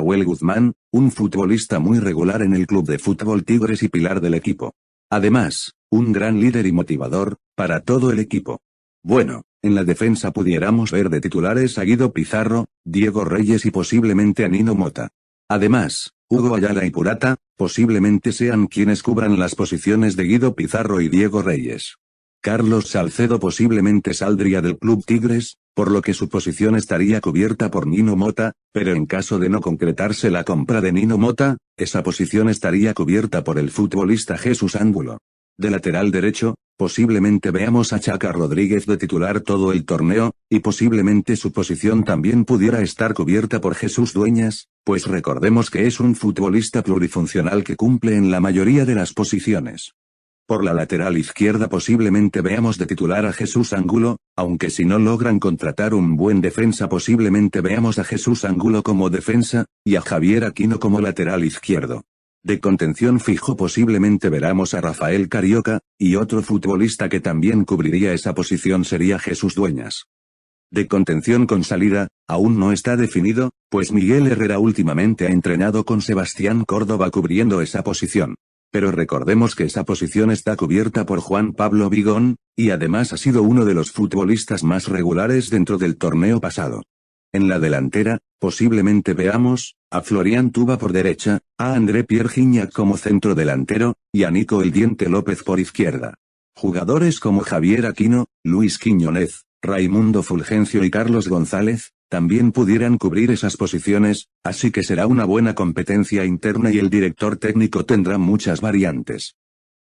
Huel Guzmán, un futbolista muy regular en el club de fútbol Tigres y pilar del equipo. Además, un gran líder y motivador, para todo el equipo. Bueno, en la defensa pudiéramos ver de titulares a Guido Pizarro, Diego Reyes y posiblemente a Nino Mota. Además, Hugo Ayala y Purata, posiblemente sean quienes cubran las posiciones de Guido Pizarro y Diego Reyes. Carlos Salcedo posiblemente saldría del club Tigres, por lo que su posición estaría cubierta por Nino Mota, pero en caso de no concretarse la compra de Nino Mota, esa posición estaría cubierta por el futbolista Jesús Ángulo. De lateral derecho, posiblemente veamos a Chaca Rodríguez de titular todo el torneo, y posiblemente su posición también pudiera estar cubierta por Jesús Dueñas, pues recordemos que es un futbolista plurifuncional que cumple en la mayoría de las posiciones. Por la lateral izquierda posiblemente veamos de titular a Jesús Angulo, aunque si no logran contratar un buen defensa posiblemente veamos a Jesús Angulo como defensa, y a Javier Aquino como lateral izquierdo. De contención fijo posiblemente veramos a Rafael Carioca, y otro futbolista que también cubriría esa posición sería Jesús Dueñas. De contención con salida, aún no está definido, pues Miguel Herrera últimamente ha entrenado con Sebastián Córdoba cubriendo esa posición. Pero recordemos que esa posición está cubierta por Juan Pablo Vigón, y además ha sido uno de los futbolistas más regulares dentro del torneo pasado. En la delantera, posiblemente veamos, a Florian Tuba por derecha, a André Piergiña como centro delantero, y a Nico El Diente López por izquierda. Jugadores como Javier Aquino, Luis Quiñonez, Raimundo Fulgencio y Carlos González, también pudieran cubrir esas posiciones, así que será una buena competencia interna y el director técnico tendrá muchas variantes.